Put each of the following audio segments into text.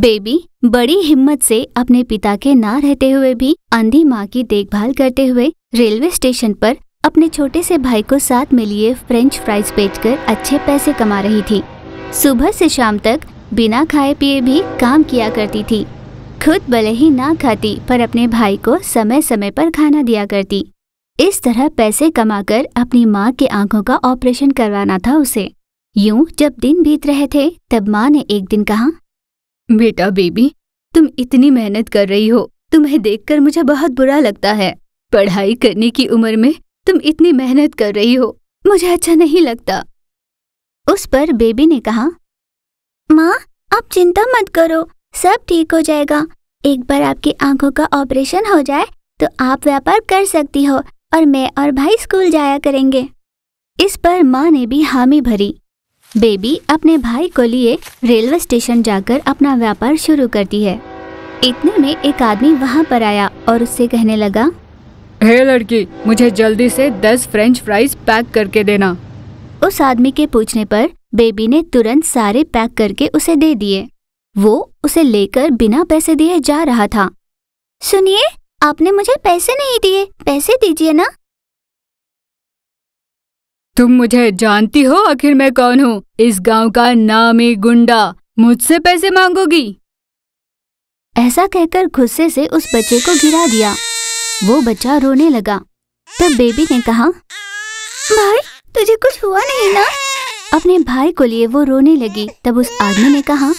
Baby बड़ी हिम्मत से अपने पिता के ना रहते हुए भी अंधी माँ की देखभाल करते हुए रेलवे स्टेशन पर अपने छोटे से भाई को साथ में लिए फ्रेंच फ्राइज बेचकर अच्छे पैसे कमा रही थी सुबह से शाम तक बिना खाए पिए भी काम किया करती थी खुद भले ही ना खाती पर अपने भाई को समय समय पर खाना दिया करती इस तरह पैसे कमाकर अपनी माँ के आंखों का ऑपरेशन करवाना था उसे यूं जब दिन बीत रहे थे तब माँ ने एक दिन कहा बेटा बेबी तुम इतनी मेहनत कर रही हो तुम्हें देखकर मुझे बहुत बुरा लगता है पढ़ाई करने की उम्र में तुम इतनी मेहनत कर रही हो मुझे अच्छा नहीं लगता उस पर बेबी ने कहा माँ आप चिंता मत करो सब ठीक हो जाएगा एक बार आपकी आंखों का ऑपरेशन हो जाए तो आप व्यापार कर सकती हो और मैं और भाई स्कूल जाया करेंगे इस पर माँ ने भी हामी भरी बेबी अपने भाई को लिए रेलवे स्टेशन जाकर अपना व्यापार शुरू करती है इतने में एक आदमी वहाँ पर आया और उससे कहने लगा हे hey लड़की मुझे जल्दी से दस फ्रेंच फ्राइज पैक करके देना उस आदमी के पूछने पर बेबी ने तुरंत सारे पैक करके उसे दे दिए वो उसे लेकर बिना पैसे दिए जा रहा था सुनिए आपने मुझे पैसे नहीं दिए पैसे दीजिए ना तुम मुझे जानती हो आखिर मैं कौन हूँ इस गांव का नामी गुंडा मुझसे पैसे मांगोगी ऐसा कहकर गुस्से से उस बच्चे को गिरा दिया वो बच्चा रोने लगा तब बेबी ने कहा भाई तुझे कुछ हुआ नहीं ना अपने भाई को लिए वो रोने लगी तब उस आदमी ने कहा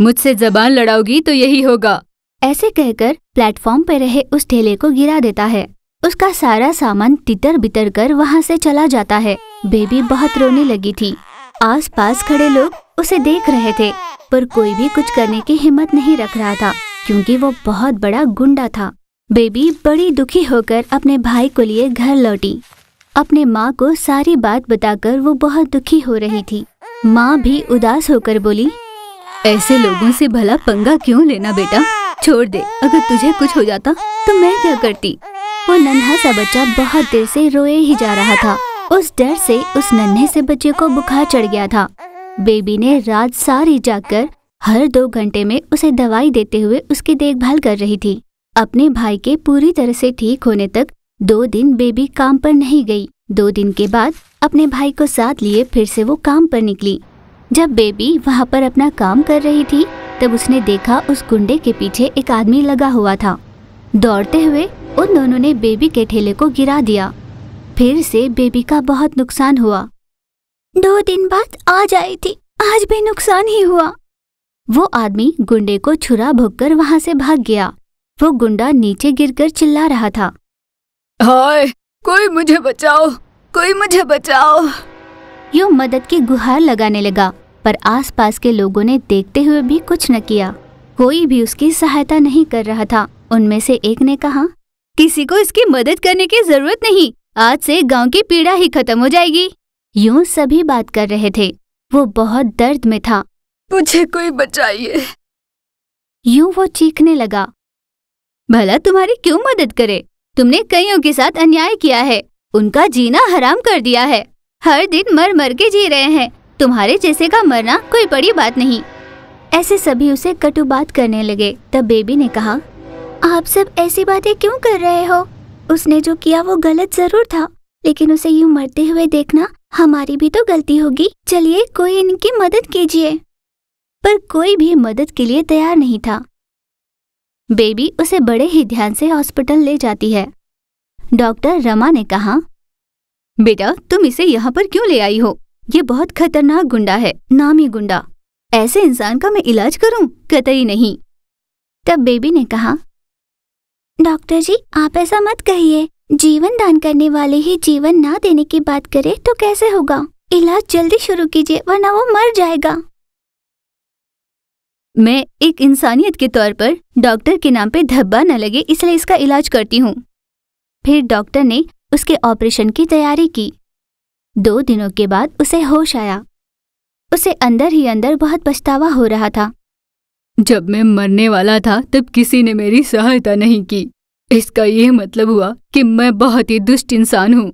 मुझसे जबान लड़ाओगी तो यही होगा ऐसे कहकर प्लेटफॉर्म पर रहे उस ठेले को गिरा देता है उसका सारा सामान तितर बितर कर वहाँ से चला जाता है बेबी बहुत रोने लगी थी आसपास खड़े लोग उसे देख रहे थे पर कोई भी कुछ करने की हिम्मत नहीं रख रहा था क्योंकि वो बहुत बड़ा गुंडा था बेबी बड़ी दुखी होकर अपने भाई को लिए घर लौटी अपने माँ को सारी बात बताकर वो बहुत दुखी हो रही थी माँ भी उदास होकर बोली ऐसे लोगों से भला पंगा क्यों लेना बेटा छोड़ दे अगर तुझे कुछ हो जाता तो मैं क्या करती वो नन्हा सा बच्चा बहुत देर से रोए ही जा रहा था उस डर से उस नन्हे से बच्चे को बुखार चढ़ गया था बेबी ने रात सारी जाकर हर दो घंटे में उसे दवाई देते हुए उसकी देखभाल कर रही थी अपने भाई के पूरी तरह से ठीक होने तक दो दिन बेबी काम पर नहीं गई दो दिन के बाद अपने भाई को साथ लिए फिर से वो काम पर निकली जब बेबी वहाँ पर अपना काम कर रही थी तब उसने देखा उस गुंडे के पीछे एक आदमी लगा हुआ था दौड़ते हुए उन दोनों ने बेबी के ठेले को गिरा दिया फिर से बेबी का बहुत नुकसान हुआ दो दिन बाद आ जाई थी आज भी नुकसान ही हुआ वो आदमी गुंडे को छुरा भुगकर वहां से भाग गया वो गुंडा नीचे गिरकर चिल्ला रहा था हाय कोई मुझे बचाओ कोई मुझे बचाओ यूं मदद की गुहार लगाने लगा पर आसपास के लोगों ने देखते हुए भी कुछ न किया कोई भी उसकी सहायता नहीं कर रहा था उनमें से एक ने कहा किसी को इसकी मदद करने की जरूरत नहीं आज से गांव की पीड़ा ही खत्म हो जाएगी यूं सभी बात कर रहे थे वो बहुत दर्द में था मुझे कोई बचाइए यूं वो चीखने लगा भला तुम्हारी क्यों मदद करे तुमने कईयों के साथ अन्याय किया है उनका जीना हराम कर दिया है हर दिन मर मर के जी रहे हैं तुम्हारे जैसे का मरना कोई बड़ी बात नहीं ऐसे सभी उसे कटु बात करने लगे तब बेबी ने कहा आप सब ऐसी बातें क्यों कर रहे हो उसने जो किया वो गलत जरूर था लेकिन उसे यूँ मरते हुए देखना हमारी भी तो गलती होगी चलिए कोई इनकी मदद कीजिए पर कोई भी मदद के लिए तैयार नहीं था बेबी उसे बड़े ही ध्यान से हॉस्पिटल ले जाती है डॉक्टर रमा ने कहा बेटा तुम इसे यहाँ पर क्यों ले आई हो ये बहुत खतरनाक गुंडा है नामी गुंडा ऐसे इंसान का मैं इलाज करूं कतई नहीं तब बेबी ने कहा डॉक्टर जी आप ऐसा मत कहिए जीवन दान करने वाले ही जीवन ना देने की बात करे तो कैसे होगा इलाज जल्दी शुरू कीजिए वरना वो मर जाएगा मैं एक इंसानियत के तौर पर डॉक्टर के नाम पे धब्बा न लगे इसलिए इसका इलाज करती हूँ फिर डॉक्टर ने उसके ऑपरेशन की तैयारी की दो दिनों के बाद उसे होश आया उसे अंदर ही अंदर बहुत पछतावा हो रहा था जब मैं मरने वाला था तब किसी ने मेरी सहायता नहीं की इसका यह मतलब हुआ कि मैं बहुत ही दुष्ट इंसान हूँ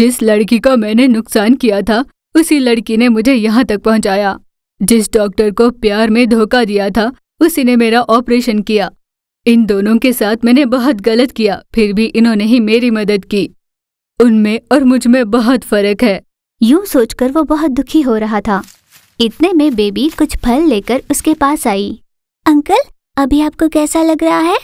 जिस लड़की का मैंने नुकसान किया था उसी लड़की ने मुझे यहाँ तक पहुँचाया जिस डॉक्टर को प्यार में धोखा दिया था उसी ने मेरा ऑपरेशन किया इन दोनों के साथ मैंने बहुत गलत किया फिर भी इन्होंने ही मेरी मदद की उनमें और मुझ में बहुत फर्क है यूं सोचकर वो बहुत दुखी हो रहा था इतने में बेबी कुछ फल लेकर उसके पास आई अंकल अभी आपको कैसा लग रहा है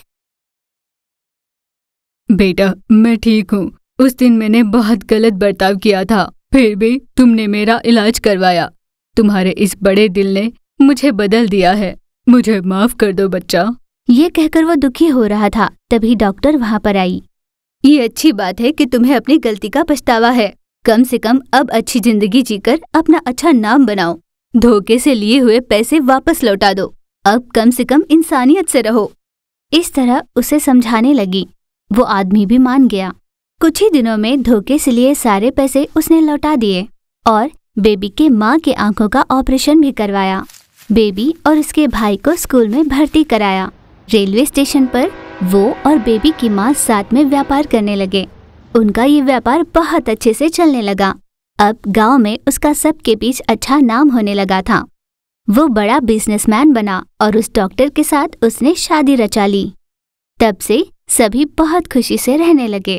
बेटा मैं ठीक हूँ उस दिन मैंने बहुत गलत बर्ताव किया था फिर भी तुमने मेरा इलाज करवाया तुम्हारे इस बड़े दिल ने मुझे बदल दिया है मुझे माफ कर दो बच्चा ये कहकर वो दुखी हो रहा था तभी डॉक्टर वहाँ पर आई ये अच्छी बात है कि तुम्हें अपनी गलती का पछतावा है कम से कम अब अच्छी जिंदगी जीकर अपना अच्छा नाम बनाओ धोखे से लिए हुए पैसे वापस लौटा दो अब कम से कम इंसानियत से रहो इस तरह उसे समझाने लगी वो आदमी भी मान गया कुछ ही दिनों में धोखे से लिए सारे पैसे उसने लौटा दिए और बेबी के माँ के आंखों का ऑपरेशन भी करवाया बेबी और उसके भाई को स्कूल में भर्ती कराया रेलवे स्टेशन पर वो और बेबी की माँ साथ में व्यापार करने लगे उनका ये व्यापार बहुत अच्छे से चलने लगा अब गांव में उसका सबके बीच अच्छा नाम होने लगा था वो बड़ा बिजनेसमैन बना और उस डॉक्टर के साथ उसने शादी रचा ली तब से सभी बहुत खुशी से रहने लगे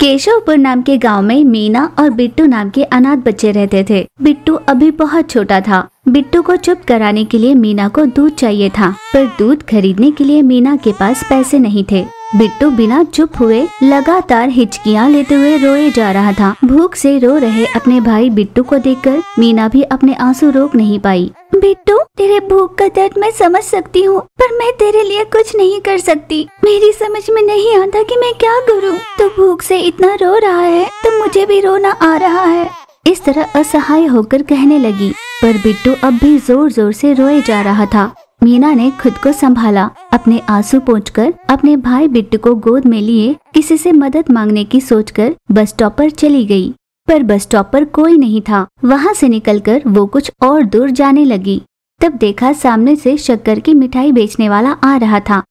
केशवपुर नाम के गांव में मीना और बिट्टू नाम के अनाथ बच्चे रहते थे बिट्टू अभी बहुत छोटा था बिट्टू को चुप कराने के लिए मीना को दूध चाहिए था पर दूध खरीदने के लिए मीना के पास पैसे नहीं थे बिट्टू बिना चुप हुए लगातार हिचकियां लेते हुए रोए जा रहा था भूख से रो रहे अपने भाई बिट्टू को देखकर मीना भी अपने आंसू रोक नहीं पाई बिट्टू तेरे भूख का दर्द मैं समझ सकती हूँ पर मैं तेरे लिए कुछ नहीं कर सकती मेरी समझ में नहीं आता कि मैं क्या करूँ तो भूख से इतना रो रहा है तो मुझे भी रोना आ रहा है इस तरह असहाय होकर कहने लगी पर बिट्टू अब भी जोर जोर से रोए जा रहा था मीना ने खुद को संभाला अपने आंसू पोंछकर अपने भाई बिट्टू को गोद में लिए किसी से मदद मांगने की सोचकर बस स्टॉप पर चली गई पर बस स्टॉप पर कोई नहीं था वहाँ से निकलकर वो कुछ और दूर जाने लगी तब देखा सामने से शक्कर की मिठाई बेचने वाला आ रहा था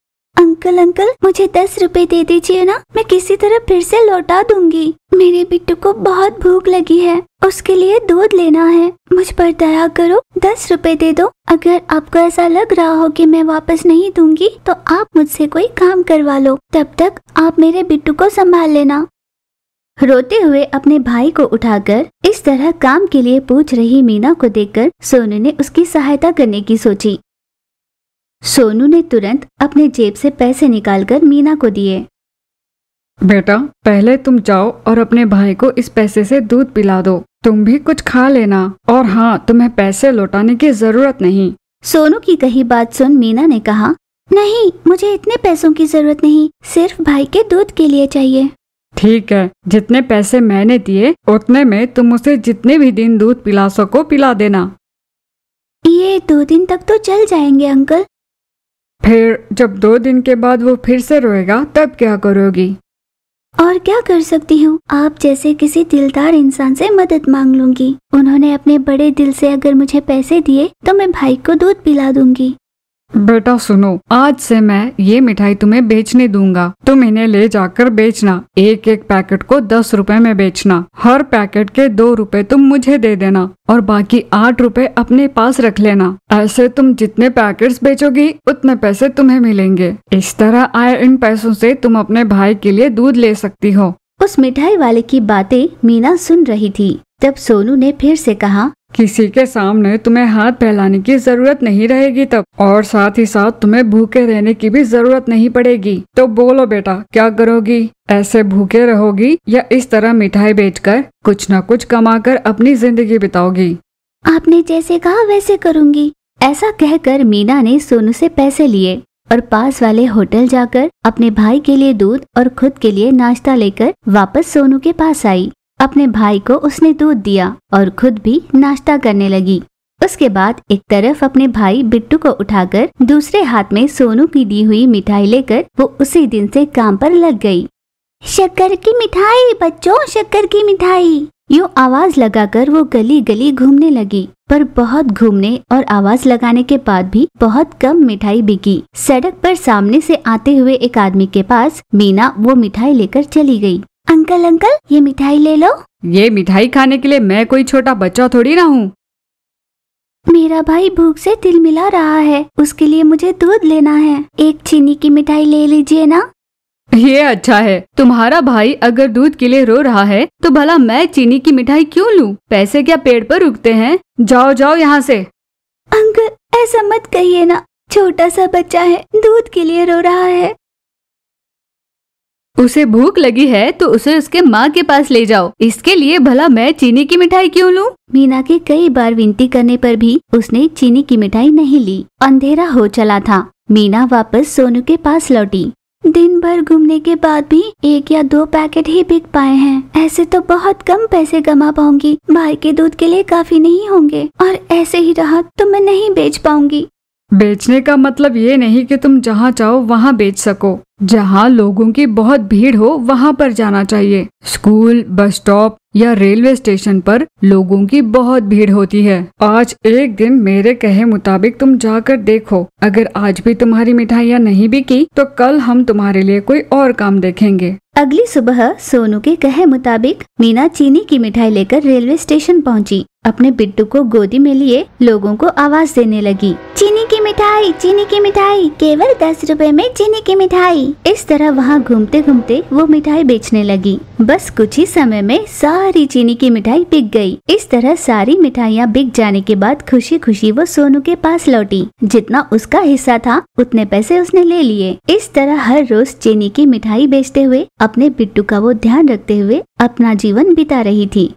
अंकल अंकल मुझे दस रुपए दे दीजिए ना मैं किसी तरह फिर से लौटा दूंगी मेरे बिट्टू को बहुत भूख लगी है उसके लिए दूध लेना है मुझ पर दया करो दस रुपए दे दो अगर आपको ऐसा लग रहा हो कि मैं वापस नहीं दूंगी तो आप मुझसे कोई काम करवा लो तब तक आप मेरे बिट्टू को संभाल लेना रोते हुए अपने भाई को उठाकर इस तरह काम के लिए पूछ रही मीना को देखकर सोनू ने उसकी सहायता करने की सोची सोनू ने तुरंत अपने जेब से पैसे निकालकर मीना को दिए बेटा पहले तुम जाओ और अपने भाई को इस पैसे से दूध पिला दो तुम भी कुछ खा लेना और हाँ तुम्हें पैसे लौटाने की जरूरत नहीं सोनू की कही बात सुन मीना ने कहा नहीं मुझे इतने पैसों की जरूरत नहीं सिर्फ भाई के दूध के लिए चाहिए ठीक है जितने पैसे मैंने दिए उतने में तुम उसे जितने भी दिन दूध पिला सको पिला देना ये दो दिन तक तो चल जाएंगे अंकल फिर जब दो दिन के बाद वो फिर से रोएगा तब क्या करोगी और क्या कर सकती हूँ आप जैसे किसी दिलदार इंसान से मदद मांग लूंगी उन्होंने अपने बड़े दिल से अगर मुझे पैसे दिए तो मैं भाई को दूध पिला दूंगी बेटा सुनो आज से मैं ये मिठाई तुम्हें बेचने दूंगा तुम इन्हें ले जाकर बेचना एक एक पैकेट को दस रुपए में बेचना हर पैकेट के दो रुपए तुम मुझे दे देना और बाकी आठ रुपए अपने पास रख लेना ऐसे तुम जितने पैकेट्स बेचोगी उतने पैसे तुम्हें मिलेंगे इस तरह आए इन पैसों से तुम अपने भाई के लिए दूध ले सकती हो उस मिठाई वाले की बातें मीना सुन रही थी तब सोनू ने फिर से कहा किसी के सामने तुम्हें हाथ फैलाने की जरूरत नहीं रहेगी तब और साथ ही साथ तुम्हें भूखे रहने की भी जरूरत नहीं पड़ेगी तो बोलो बेटा क्या करोगी ऐसे भूखे रहोगी या इस तरह मिठाई बेचकर कुछ न कुछ कमाकर अपनी जिंदगी बिताओगी आपने जैसे कहा वैसे करूंगी ऐसा कहकर मीना ने सोनू से पैसे लिए और पास वाले होटल जाकर अपने भाई के लिए दूध और खुद के लिए नाश्ता लेकर वापस सोनू के पास आई अपने भाई को उसने दूध दिया और खुद भी नाश्ता करने लगी उसके बाद एक तरफ अपने भाई बिट्टू को उठाकर दूसरे हाथ में सोनू की दी हुई मिठाई लेकर वो उसी दिन से काम पर लग गई शक्कर की मिठाई बच्चों शक्कर की मिठाई यूँ आवाज लगाकर वो गली गली घूमने लगी पर बहुत घूमने और आवाज लगाने के बाद भी बहुत कम मिठाई बिकी सड़क पर सामने से आते हुए एक आदमी के पास मीना वो मिठाई लेकर चली गई अंकल अंकल ये मिठाई ले लो ये मिठाई खाने के लिए मैं कोई छोटा बच्चा थोड़ी ना हूँ मेरा भाई भूख से तिल मिला रहा है उसके लिए मुझे दूध लेना है एक चीनी की मिठाई ले लीजिए ना ये अच्छा है तुम्हारा भाई अगर दूध के लिए रो रहा है तो भला मैं चीनी की मिठाई क्यों लूं? पैसे क्या पेड़ पर उगते हैं जाओ जाओ यहाँ से अंकल ऐसा मत कहिए ना छोटा सा बच्चा है दूध के लिए रो रहा है उसे भूख लगी है तो उसे उसके माँ के पास ले जाओ इसके लिए भला मैं चीनी की मिठाई क्यों लूँ मीना के कई बार विनती करने पर भी उसने चीनी की मिठाई नहीं ली अंधेरा हो चला था मीना वापस सोनू के पास लौटी दिन भर घूमने के बाद भी एक या दो पैकेट ही बिक पाए हैं ऐसे तो बहुत कम पैसे कमा पाऊंगी भाई के दूध के लिए काफी नहीं होंगे और ऐसे ही रहा तो मैं नहीं बेच पाऊंगी बेचने का मतलब ये नहीं कि तुम जहाँ चाहो वहाँ बेच सको जहाँ लोगों की बहुत भीड़ हो वहाँ पर जाना चाहिए स्कूल बस स्टॉप या रेलवे स्टेशन पर लोगों की बहुत भीड़ होती है आज एक दिन मेरे कहे मुताबिक तुम जाकर देखो अगर आज भी तुम्हारी मिठाइयाँ नहीं बिकी तो कल हम तुम्हारे लिए कोई और काम देखेंगे अगली सुबह सोनू के कहे मुताबिक मीना चीनी की मिठाई लेकर रेलवे स्टेशन पहुँची अपने बिट्टू को गोदी में लिए लोगों को आवाज देने लगी चीनी की मिठाई चीनी की मिठाई केवल दस रुपए में चीनी की मिठाई इस तरह वहाँ घूमते घूमते वो मिठाई बेचने लगी बस कुछ ही समय में सारी चीनी की मिठाई बिक गई इस तरह सारी मिठाइयाँ बिक जाने के बाद खुशी खुशी वो सोनू के पास लौटी जितना उसका हिस्सा था उतने पैसे उसने ले लिए इस तरह हर रोज चीनी की मिठाई बेचते हुए अपने बिट्टू का वो ध्यान रखते हुए अपना जीवन बिता रही थी